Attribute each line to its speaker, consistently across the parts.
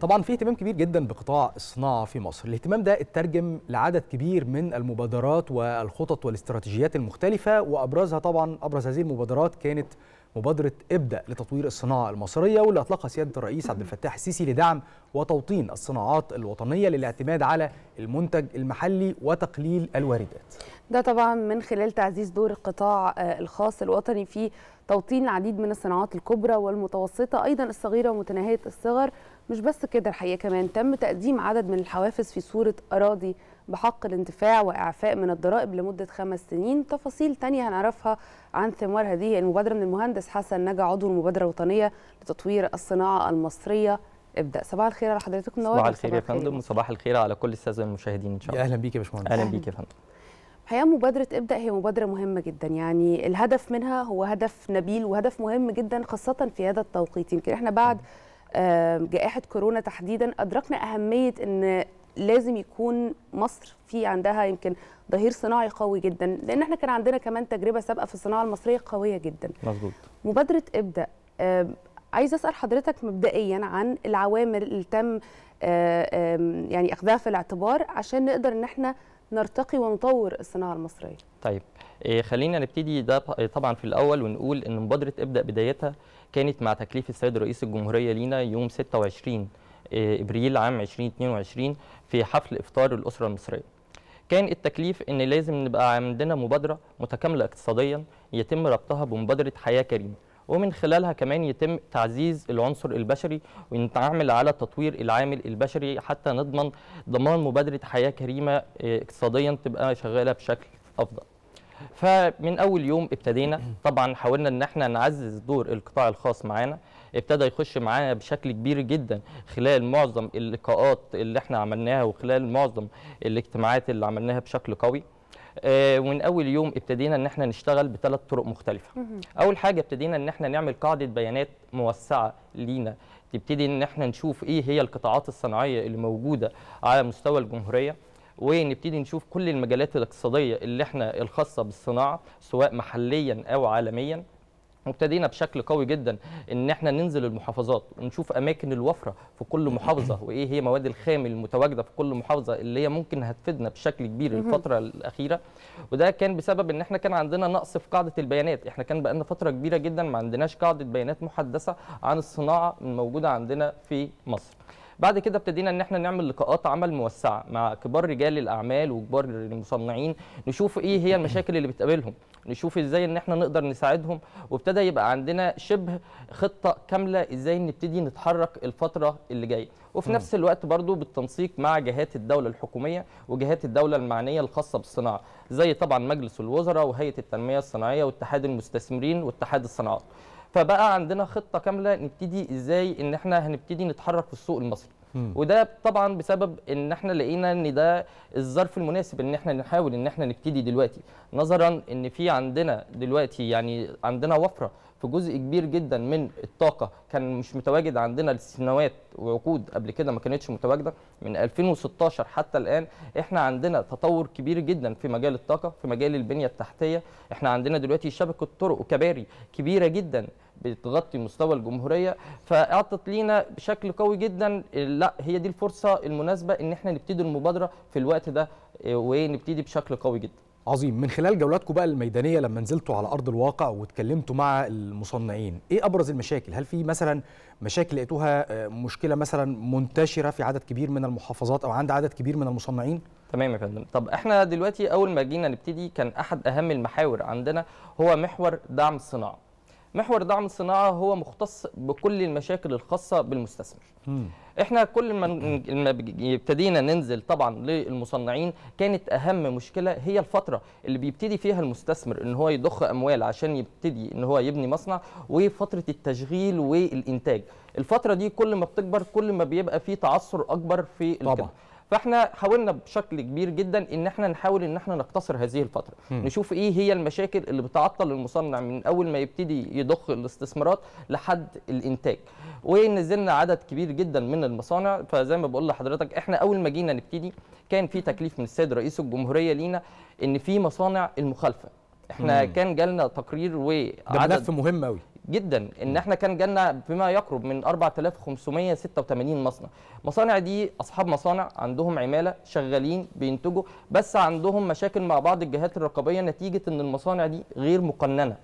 Speaker 1: طبعا في اهتمام كبير جدا بقطاع الصناعه في مصر الاهتمام ده اترجم لعدد كبير من المبادرات والخطط والاستراتيجيات المختلفه وابرزها طبعا ابرز هذه المبادرات كانت مبادرة ابدأ لتطوير الصناعة المصرية واللي أطلقها سيادة الرئيس عبد الفتاح السيسي لدعم وتوطين الصناعات الوطنية للاعتماد على المنتج المحلي وتقليل الواردات
Speaker 2: ده طبعا من خلال تعزيز دور القطاع آه، الخاص الوطني في توطين العديد من الصناعات الكبرى والمتوسطة أيضا الصغيرة ومتناهية الصغر مش بس كده الحقيقه كمان تم تقديم عدد من الحوافز في صوره اراضي بحق الانتفاع واعفاء من الضرائب لمده خمس سنين تفاصيل تانية هنعرفها عن ثمار هذه المبادره من المهندس حسن نجا عضو المبادره الوطنيه لتطوير الصناعه المصريه ابدا صباح الخير على حضرتكم منور صباح الخير يا فندم
Speaker 3: وصباح الخير على كل الساده المشاهدين ان شاء الله اهلا بيك يا باشمهندس اهلا بيك يا فندم
Speaker 2: الحقيقه مبادره ابدا هي مبادره مهمه جدا يعني الهدف منها هو هدف نبيل وهدف مهم جدا خاصه في هذا التوقيت يمكن احنا بعد جائحه كورونا تحديدا ادركنا اهميه ان لازم يكون مصر في عندها يمكن ظهير صناعي قوي جدا لان احنا كان عندنا كمان تجربه سابقه في الصناعه المصريه قويه جدا مظبوط مبادره ابدا عايزه اسال حضرتك مبدئيا عن العوامل اللي تم يعني اخذها في الاعتبار عشان نقدر ان احنا نرتقي ونطور الصناعه المصريه
Speaker 3: طيب إيه، خلينا نبتدي ده إيه، طبعا في الاول ونقول ان مبادره ابدا بدايتها كانت مع تكليف السيد رئيس الجمهوريه لينا يوم 26 إيه، ابريل عام 2022 في حفل افطار الاسره المصريه. كان التكليف ان لازم نبقى عندنا مبادره متكامله اقتصاديا يتم ربطها بمبادره حياه كريمه ومن خلالها كمان يتم تعزيز العنصر البشري ونتعامل على تطوير العامل البشري حتى نضمن ضمان مبادره حياه كريمه اقتصاديا تبقى شغاله بشكل افضل. فمن اول يوم ابتدينا طبعا حاولنا ان احنا نعزز دور القطاع الخاص معانا ابتدى يخش معانا بشكل كبير جدا خلال معظم اللقاءات اللي احنا عملناها وخلال معظم الاجتماعات اللي عملناها بشكل قوي آه، ومن اول يوم ابتدينا ان احنا نشتغل بثلاث طرق مختلفه اول حاجه ابتدينا ان احنا نعمل قاعده بيانات موسعه لينا تبتدي ان احنا نشوف ايه هي القطاعات الصناعيه اللي موجوده على مستوى الجمهوريه ونبتدي نشوف كل المجالات الاقتصاديه اللي احنا الخاصه بالصناعه سواء محليا او عالميا وابتدينا بشكل قوي جدا ان احنا ننزل المحافظات ونشوف اماكن الوفره في كل محافظه وايه هي مواد الخام المتواجده في كل محافظه اللي هي ممكن هتفيدنا بشكل كبير الفتره الاخيره وده كان بسبب ان احنا كان عندنا نقص في قاعده البيانات احنا كان بقى فتره كبيره جدا ما عندناش قاعده بيانات محدثه عن الصناعه الموجوده عندنا في مصر بعد كده ابتدينا ان احنا نعمل لقاءات عمل موسعه مع كبار رجال الاعمال وكبار المصنعين نشوف ايه هي المشاكل اللي بتقابلهم نشوف ازاي ان احنا نقدر نساعدهم وابتدى يبقى عندنا شبه خطه كامله ازاي نبتدي نتحرك الفتره اللي جايه وفي نفس الوقت برضو بالتنسيق مع جهات الدوله الحكوميه وجهات الدوله المعنيه الخاصه بالصناعه زي طبعا مجلس الوزراء وهيئه التنميه الصناعيه واتحاد المستثمرين واتحاد الصناعات فبقى عندنا خطه كامله نبتدي ازاي ان احنا هنبتدي نتحرك في السوق المصري وده طبعا بسبب ان احنا لقينا ان ده الظرف المناسب ان احنا نحاول ان احنا نبتدي دلوقتي نظرا ان في عندنا دلوقتي يعني عندنا وفره في جزء كبير جدا من الطاقه كان مش متواجد عندنا لسنوات وعقود قبل كده ما كانتش متواجده من 2016 حتى الان احنا عندنا تطور كبير جدا في مجال الطاقه في مجال البنيه التحتيه احنا عندنا دلوقتي شبكه طرق وكباري كبيره جدا بتغطي مستوى الجمهوريه فاعطت لينا بشكل قوي جدا لا هي دي الفرصه المناسبه ان احنا نبتدي المبادره في الوقت ده آه، ونبتدي بشكل
Speaker 1: قوي جدا عظيم من خلال جولاتكم بقى الميدانيه لما نزلتوا على ارض الواقع واتكلمتوا مع المصنعين ايه ابرز المشاكل هل في مثلا مشاكل لقيتوها آه، مشكله مثلا منتشره في عدد كبير من المحافظات او عند عدد كبير من المصنعين تمام يا فندم طب احنا دلوقتي
Speaker 3: اول ما جينا نبتدي كان احد اهم المحاور عندنا هو محور دعم الصناعه محور دعم الصناعه هو مختص بكل المشاكل الخاصه بالمستثمر م. احنا كل ما ابتدينا ننزل طبعا للمصنعين كانت اهم مشكله هي الفتره اللي بيبتدي فيها المستثمر ان هو يضخ اموال عشان يبتدي ان هو يبني مصنع وفتره التشغيل والانتاج الفتره دي كل ما بتكبر كل ما بيبقى في تعثر اكبر في طبعا فاحنا حاولنا بشكل كبير جدا ان احنا نحاول ان احنا نقتصر هذه الفتره م. نشوف ايه هي المشاكل اللي بتعطل المصنع من اول ما يبتدي يضخ الاستثمارات لحد الانتاج ونزلنا عدد كبير جدا من المصانع فزي ما بقول لحضرتك احنا اول ما جينا نبتدي كان في تكليف من السيد رئيس الجمهوريه لينا ان في مصانع المخالفه احنا م. كان جالنا تقرير وعدد ده ملف مهم قوي جدا ان احنا كان جالنا بما يقرب من 4586 مصنع مصانع دي اصحاب مصانع عندهم عماله شغالين بينتجوا بس عندهم مشاكل مع بعض الجهات الرقابيه نتيجه ان المصانع دي غير مقننه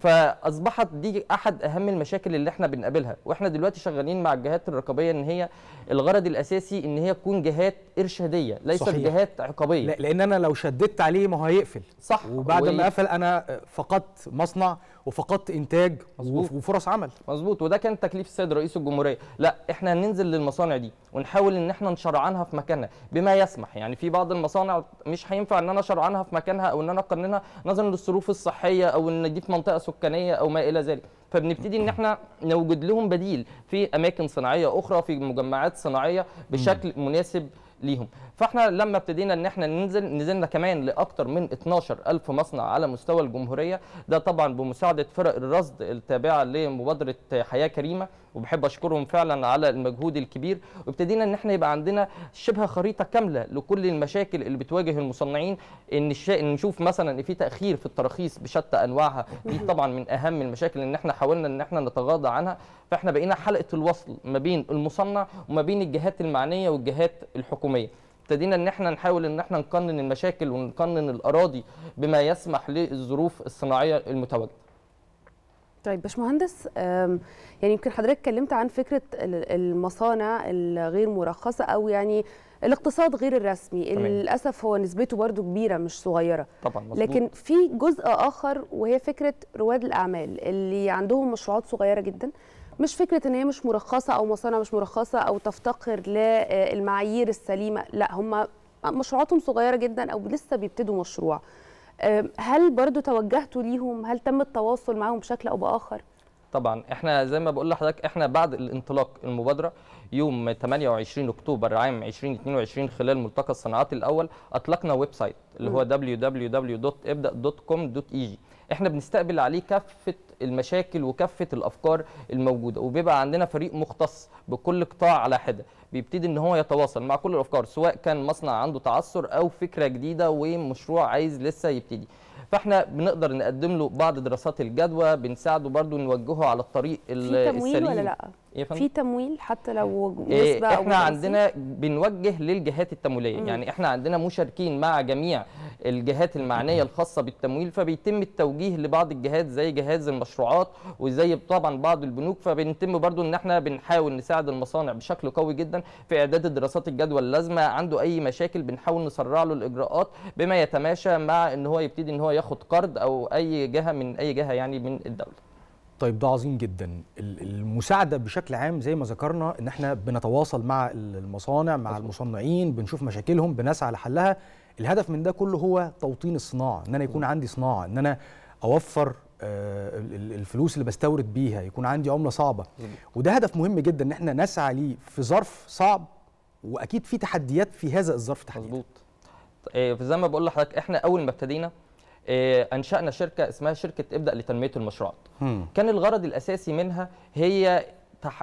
Speaker 3: فاصبحت دي احد اهم المشاكل اللي احنا بنقابلها واحنا دلوقتي شغالين مع الجهات الرقابيه ان هي الغرض الاساسي ان هي تكون جهات ارشاديه ليست جهات عقابيه لان انا لو شددت عليه ما هو هيقفل صح وبعد و... ما قفل انا فقدت مصنع وفقدت انتاج مظبوط. وفرص عمل مظبوط وده كان تكليف السيد رئيس الجمهوريه لا احنا هننزل للمصانع دي ونحاول ان احنا نشرعنها في مكانها بما يسمح يعني في بعض المصانع مش هينفع ان انا اشرعنها في مكانها او ان انا اقننها نظرا للظروف الصحيه او ان دي في منطقه سكانيه او ما الى ذلك فبنبتدي ان احنا نوجد لهم بديل في اماكن صناعيه اخرى في مجمعات صناعيه بشكل مناسب ليهم فاحنا لما ابتدينا ان احنا ننزل نزلنا كمان لاكثر من 12000 مصنع على مستوى الجمهوريه ده طبعا بمساعده فرق الرصد التابعه لمبادره حياه كريمه وبحب اشكرهم فعلا على المجهود الكبير وابتدينا ان احنا يبقى عندنا شبه خريطه كامله لكل المشاكل اللي بتواجه المصنعين ان نشوف مثلا ان في تاخير في التراخيص بشتى انواعها دي طبعا من اهم المشاكل ان احنا حاولنا ان احنا نتغاضى عنها فاحنا بقينا حلقه الوصل ما بين المصنع وما بين الجهات المعنيه والجهات الحكوميه ابتدينا ان احنا نحاول ان احنا نقنن المشاكل ونقنن الاراضي بما يسمح للظروف الصناعيه المتواجده
Speaker 2: طيب باشمهندس يعني يمكن حضرتك اتكلمت عن فكره المصانع الغير مرخصه او يعني الاقتصاد غير الرسمي تمام. للاسف هو نسبته برضو كبيره مش صغيره طبعا مزبوط. لكن في جزء اخر وهي فكره رواد الاعمال اللي عندهم مشروعات صغيره جدا مش فكره ان هي مش مرخصه او مصانع مش مرخصه او تفتقر للمعايير السليمه لا هم مشروعاتهم صغيره جدا او لسه بيبتدوا مشروع آه، هل برضو توجهتوا ليهم هل تم التواصل معاهم بشكل او باخر
Speaker 3: طبعا احنا زي ما بقول لحضرتك احنا بعد الانطلاق المبادره يوم 28 اكتوبر عام 2022 خلال ملتقى الصناعات الاول اطلقنا ويب سايت اللي هو www.ibda.com.eg احنا بنستقبل عليه كافه المشاكل وكافه الافكار الموجوده وبيبقى عندنا فريق مختص بكل قطاع على حده بيبتدي ان هو يتواصل مع كل الافكار سواء كان مصنع عنده تعثر او فكره جديده ومشروع عايز لسه يبتدي فاحنا بنقدر نقدم له بعض دراسات الجدوى بنساعده برضو نوجهه على الطريق السليم في السليم. ولا لا ايه في
Speaker 2: تمويل حتى لو إيه، نسبه إيه احنا أو عندنا
Speaker 3: بنوجه للجهات التمويليه مم. يعني احنا عندنا مشاركين مع جميع الجهات المعنيه الخاصه بالتمويل فبيتم التوجيه لبعض الجهات زي جهاز المشروعات وزي طبعا بعض البنوك فبنتم برضو ان احنا بنحاول نساعد المصانع بشكل قوي جدا في اعداد الدراسات الجدوى اللازمه عنده اي مشاكل بنحاول نسرع له الاجراءات بما يتماشى مع ان هو يبتدي ان هو ياخد قرض او اي جهه من اي جهه يعني من الدوله
Speaker 1: طيب ده عظيم جدا المساعده بشكل عام زي ما ذكرنا ان احنا بنتواصل مع المصانع مع أصلاً. المصنعين بنشوف مشاكلهم بنسعى لحلها الهدف من ده كله هو توطين الصناعه ان انا يكون عندي صناعه ان انا اوفر آه، الفلوس اللي بستورد بيها يكون عندي عمله صعبه وده هدف مهم جدا ان احنا نسعى ليه في ظرف صعب واكيد في تحديات في هذا الظرف تحديدا مظبوط
Speaker 3: آه، زي ما بقول لحضرتك احنا اول ما ابتدينا آه، انشانا شركه اسمها شركه ابدا لتنميه المشروعات كان الغرض الاساسي منها هي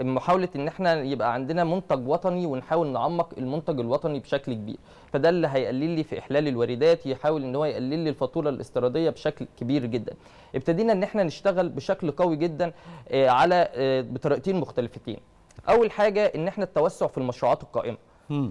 Speaker 3: محاوله ان احنا يبقى عندنا منتج وطني ونحاول نعمق المنتج الوطني بشكل كبير فده اللي هيقلل لي في احلال الواردات يحاول ان هو يقلل لي الفاتوره الاستيراديه بشكل كبير جدا ابتدينا ان احنا نشتغل بشكل قوي جدا آه، على آه، بطريقتين مختلفتين اول حاجه ان احنا التوسع في المشروعات القائمه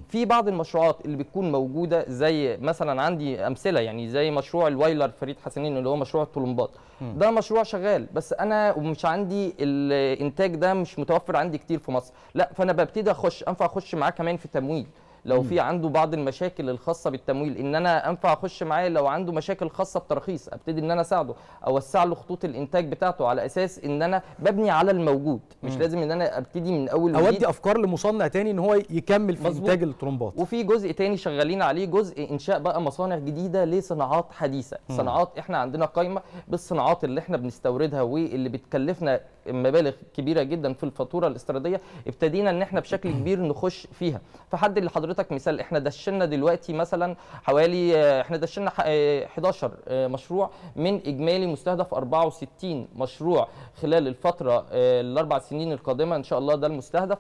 Speaker 3: في بعض المشروعات اللي بتكون موجوده زي مثلا عندي امثله يعني زي مشروع الوايلر فريد حسنين اللي هو مشروع الطلمبات ده مشروع شغال بس انا مش عندي الانتاج ده مش متوفر عندي كتير في مصر لا فانا ببتدي اخش انفع اخش معاه كمان في تمويل لو في عنده بعض المشاكل الخاصه بالتمويل ان انا انفع اخش معاه لو عنده مشاكل خاصه بترخيص ابتدي ان انا اساعده اوسع له خطوط الانتاج بتاعته على اساس ان انا ببني على الموجود مش لازم ان انا ابتدي من اول اودي
Speaker 1: افكار لمصنع تاني ان هو يكمل في انتاج الترمبات
Speaker 3: وفي جزء تاني شغالين عليه جزء انشاء بقى مصانع جديده لصناعات حديثه مم. صناعات احنا عندنا قائمه بالصناعات اللي احنا بنستوردها واللي بتكلفنا مبالغ كبيره جدا في الفاتوره الاستيراديه ابتدينا ان احنا بشكل كبير نخش فيها فحد اللي حضرتك لحضرتك مثال احنا دشنا دلوقتي مثلا حوالي احنا دشنا 11 آه، آه، مشروع من اجمالي مستهدف 64 مشروع خلال الفتره آه، الاربع سنين القادمه ان شاء الله ده المستهدف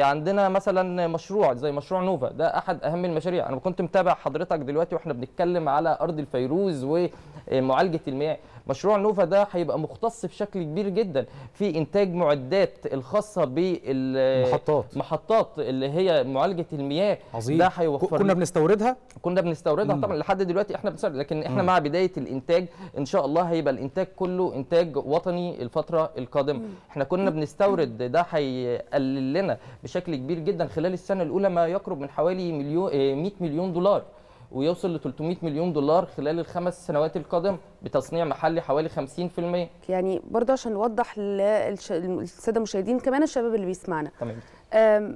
Speaker 3: عندنا مثلا مشروع زي مشروع نوفا ده احد اهم المشاريع انا كنت متابع حضرتك دلوقتي واحنا بنتكلم على ارض الفيروز ومعالجه المياه مشروع نوفا ده هيبقى مختص بشكل كبير جدا في انتاج معدات الخاصه بالمحطات محطات اللي هي معالجه المياه عظيم. ده هيوفر كنا بنستوردها كنا بنستوردها مم. طبعا لحد دلوقتي احنا بنستورد لكن احنا مم. مع بدايه الانتاج ان شاء الله هيبقى الانتاج كله انتاج وطني الفتره القادمه مم. احنا كنا بنستورد ده هيقلل لنا بشكل كبير جدا خلال السنه الاولى ما يقرب من حوالي مليون 100 آه، مليون دولار ويوصل ل 300 مليون دولار خلال الخمس سنوات القادم بتصنيع محلي حوالي 50%
Speaker 2: يعني برضه عشان نوضح للساده المشاهدين كمان الشباب اللي بيسمعنا تمام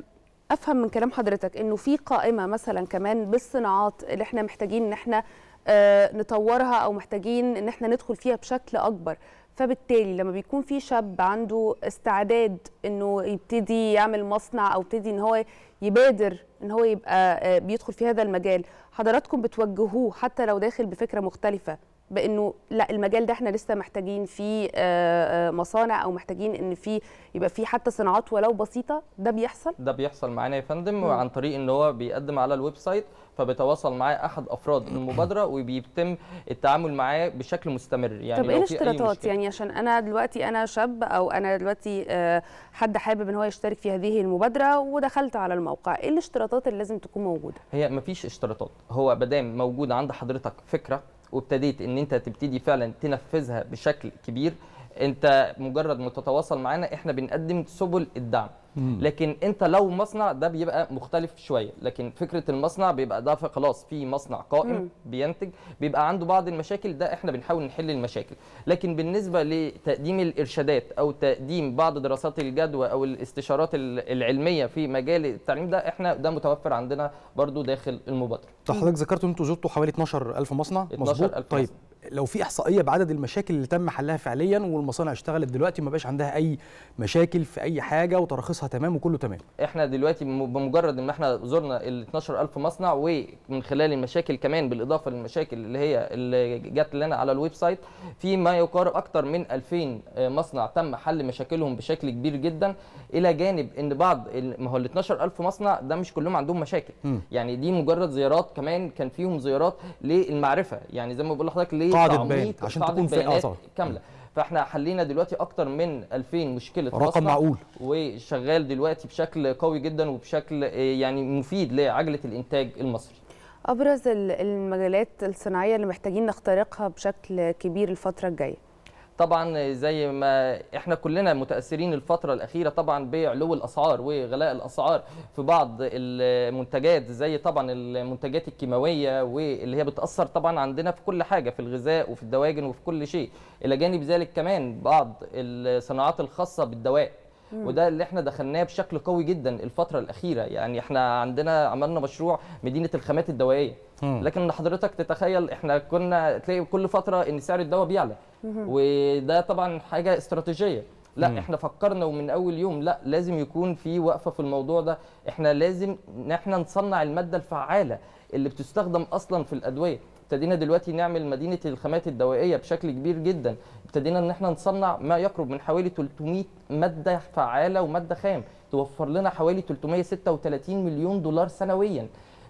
Speaker 2: افهم من كلام حضرتك انه في قائمه مثلا كمان بالصناعات اللي احنا محتاجين ان احنا آه، نطورها او محتاجين ان احنا ندخل فيها بشكل اكبر فبالتالي لما بيكون في شاب عنده استعداد انه يبتدي يعمل مصنع او يبتدي ان هو يبادر ان هو يبقى آه، بيدخل في هذا المجال حضراتكم بتوجهوه حتى لو داخل بفكره مختلفه بانه لا المجال ده احنا لسه محتاجين فيه آه، آه، مصانع او محتاجين ان في يبقى في حتى صناعات ولو بسيطه ده بيحصل
Speaker 3: ده بيحصل معانا يا فندم عن طريق ان هو بيقدم على الويب سايت فبيتواصل معاه احد افراد المبادره وبيتم التعامل معاه بشكل مستمر يعني طب ايه الاشتراطات يعني
Speaker 2: عشان انا دلوقتي انا شاب او انا دلوقتي آه، حد حابب ان هو يشترك في هذه المبادره ودخلت على الموقع ايه الاشتراطات اللي لازم تكون موجوده
Speaker 3: هي مفيش اشتراطات هو ما دام موجود عند حضرتك فكره وابتديت ان انت تبتدي فعلا تنفذها بشكل كبير انت مجرد ما تتواصل معانا احنا بنقدم سبل الدعم لكن انت لو مصنع ده بيبقى مختلف شويه لكن فكره المصنع بيبقى ده خلاص في مصنع قائم بينتج بيبقى عنده بعض المشاكل ده احنا بنحاول نحل المشاكل لكن بالنسبه لتقديم الارشادات او تقديم بعض دراسات الجدوى او الاستشارات العلميه في مجال التعليم ده احنا ده متوفر عندنا برضو داخل
Speaker 1: المبادره حضرتك ذكرت ان انتوا زرتوا حوالي 12000 مصنع 12000 مظبوط طيب لو في احصائيه بعدد المشاكل اللي تم حلها فعليا والمصانع اشتغلت دلوقتي ما بقاش عندها اي مشاكل في اي حاجه وتراخيصها تمام وكله تمام
Speaker 3: احنا دلوقتي بمجرد ان احنا زرنا ال 12000 مصنع ومن خلال المشاكل كمان بالاضافه للمشاكل اللي هي اللي جت لنا على الويب سايت في ما يقارب اكثر من 2000 آه، مصنع تم حل مشاكلهم بشكل كبير جدا الى جانب ان بعض ما هو ال 12000 مصنع ده مش كلهم عندهم مشاكل م. يعني دي مجرد زيارات كمان كان فيهم زيارات للمعرفه يعني زي ما بقول لحضرتك ليه قاعده بيان عشان تكون فرقه كامله فاحنا حلينا دلوقتي اكتر من 2000 مشكله رقم معقول وشغال دلوقتي بشكل قوي جدا وبشكل آه، يعني مفيد لعجله الانتاج المصري
Speaker 2: ابرز المجالات الصناعيه اللي محتاجين نخترقها بشكل كبير الفتره الجايه
Speaker 3: طبعا زي ما احنا كلنا متاثرين الفتره الاخيره طبعا بعلو الاسعار وغلاء الاسعار في بعض المنتجات زي طبعا المنتجات الكيماويه واللي هي بتاثر طبعا عندنا في كل حاجه في الغذاء وفي الدواجن وفي كل شيء الى جانب ذلك كمان بعض الصناعات الخاصه بالدواء وده اللي احنا دخلناه بشكل قوي جدا الفتره الاخيره يعني احنا عندنا عملنا مشروع مدينه الخامات الدوائيه لكن حضرتك تتخيل احنا كنا تلاقي كل فتره ان سعر الدواء بيعلى وده طبعا حاجه استراتيجيه لا مم. احنا فكرنا ومن اول يوم لا لازم يكون في وقفه في الموضوع ده احنا لازم ان احنا نصنع الماده الفعاله اللي بتستخدم اصلا في الادويه ابتدينا دلوقتي نعمل مدينه الخامات الدوائيه بشكل كبير جدا ابتدينا ان احنا نصنع ما يقرب من حوالي 300 ماده فعاله وماده خام توفر لنا حوالي 336 مليون دولار سنويا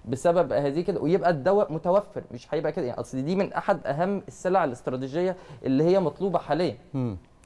Speaker 3: بسبب هذه كده ويبقى الدواء متوفر مش هيبقى كده يعني
Speaker 1: اصل دي من احد اهم السلع الاستراتيجيه اللي هي مطلوبه حاليا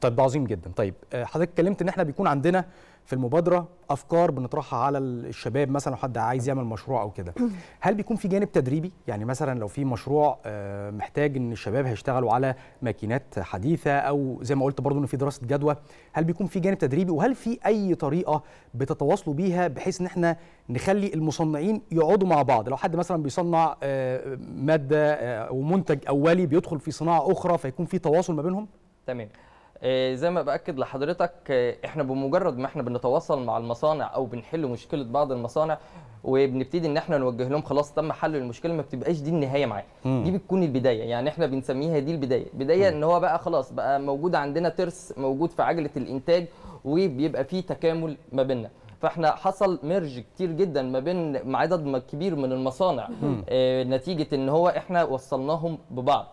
Speaker 1: طيب عظيم جدا طيب آه، حضرتك اتكلمت ان احنا بيكون عندنا في المبادره افكار بنطرحها على الشباب مثلا حد عايز يعمل مشروع او كده هل بيكون في جانب تدريبي يعني مثلا لو في مشروع آه، محتاج ان الشباب هيشتغلوا على ماكينات حديثه او زي ما قلت برضو ان في دراسه جدوى هل بيكون في جانب تدريبي وهل في اي طريقه بتتواصلوا بيها بحيث ان احنا نخلي المصنعين يقعدوا مع بعض لو حد مثلا بيصنع آه، ماده ومنتج اولي بيدخل في صناعه اخرى فيكون في تواصل ما بينهم تمام
Speaker 3: آه، زي ما باكد لحضرتك آه، احنا بمجرد ما احنا بنتواصل مع المصانع او بنحل مشكله بعض المصانع وبنبتدي ان احنا نوجه لهم خلاص تم حل المشكله ما بتبقاش دي النهايه معاه دي بتكون البدايه يعني احنا بنسميها دي البدايه بدايه مم. ان هو بقى خلاص بقى موجود عندنا ترس موجود في عجله الانتاج وبيبقى في تكامل ما بيننا فاحنا حصل ميرج كتير جدا ما بين عدد كبير من المصانع آه نتيجه ان هو احنا وصلناهم ببعض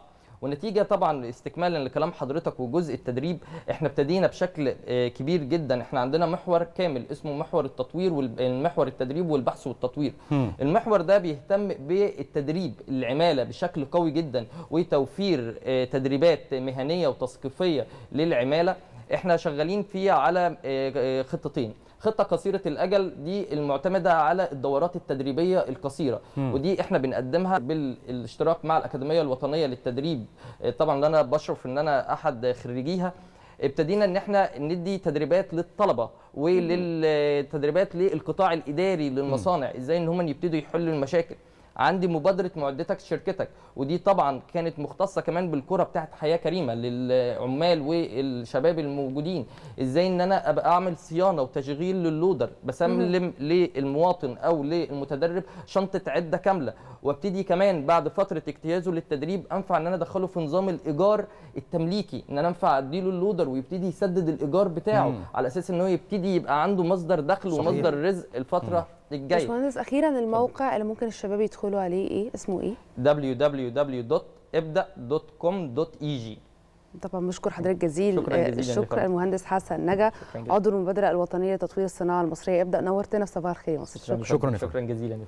Speaker 3: ونتيجه طبعا استكمالا لكلام حضرتك وجزء التدريب احنا ابتدينا بشكل آه، كبير جدا احنا عندنا محور كامل اسمه محور التطوير والمحور التدريب والبحث والتطوير م. المحور ده بيهتم بالتدريب العماله بشكل قوي جدا وتوفير آه، تدريبات مهنيه وتثقيفيه للعماله احنا شغالين فيه على آه، خطتين خطه قصيره الاجل دي المعتمده على الدورات التدريبيه القصيره م. ودي احنا بنقدمها بالاشتراك مع الاكاديميه الوطنيه للتدريب آه، طبعا اللي انا بشرف ان انا احد خريجيها ابتدينا ان احنا ندي تدريبات للطلبه وللتدريبات آه، للقطاع الاداري للمصانع ازاي ان هم يبتدوا يحلوا المشاكل عندي مبادره معدتك شركتك ودي طبعا كانت مختصه كمان بالكره بتاعت حياه كريمه للعمال والشباب الموجودين ازاي ان انا ابقى اعمل صيانه وتشغيل للودر بسلم للمواطن او للمتدرب شنطه عده كامله وابتدي كمان بعد فتره اجتيازه للتدريب انفع ان انا ادخله في نظام الايجار التمليكي ان انا انفع اديله اللودر ويبتدي يسدد الايجار بتاعه مم. على اساس ان هو يبتدي يبقى عنده مصدر دخل صحيح. ومصدر رزق الفتره مم. الجاي باشمهندس
Speaker 2: اخيرا الموقع اللي ممكن الشباب يدخلوا عليه ايه اسمه ايه
Speaker 3: www.ibda.com.eg
Speaker 2: طبعا بشكر حضرتك جزيل شكرا آه، جزيلا الشكر لفضل. المهندس حسن نجا عضو المبادره الوطنيه لتطوير الصناعه المصريه ابدا نورتنا في صباح الخير يا مصر شكرا شكرا,
Speaker 3: شكرا, شكرا جزيلا